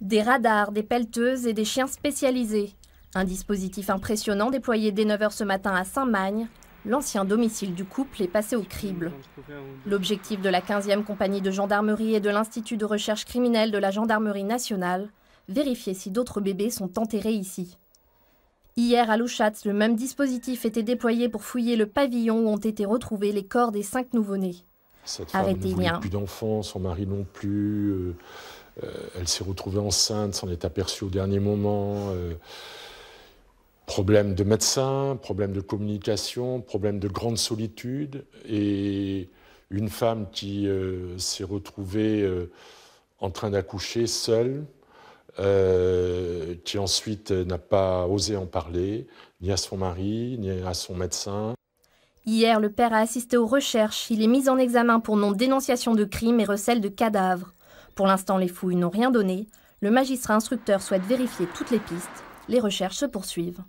Des radars, des pelleteuses et des chiens spécialisés. Un dispositif impressionnant déployé dès 9h ce matin à Saint-Magne. L'ancien domicile du couple est passé au crible. L'objectif de la 15e compagnie de gendarmerie et de l'Institut de recherche criminelle de la gendarmerie nationale, vérifier si d'autres bébés sont enterrés ici. Hier à Louchatz, le même dispositif était déployé pour fouiller le pavillon où ont été retrouvés les corps des cinq nouveau-nés. Cette femme plus d'enfants, son mari non plus. Euh, euh, elle s'est retrouvée enceinte, s'en est aperçue au dernier moment. Euh, problème de médecin, problème de communication, problème de grande solitude. Et une femme qui s'est retrouvée en train d'accoucher seule, qui ensuite n'a pas osé en parler, ni à son mari, ni à son médecin. Hier, le père a assisté aux recherches. Il est mis en examen pour non-dénonciation de crimes et recel de cadavres. Pour l'instant, les fouilles n'ont rien donné. Le magistrat instructeur souhaite vérifier toutes les pistes. Les recherches se poursuivent.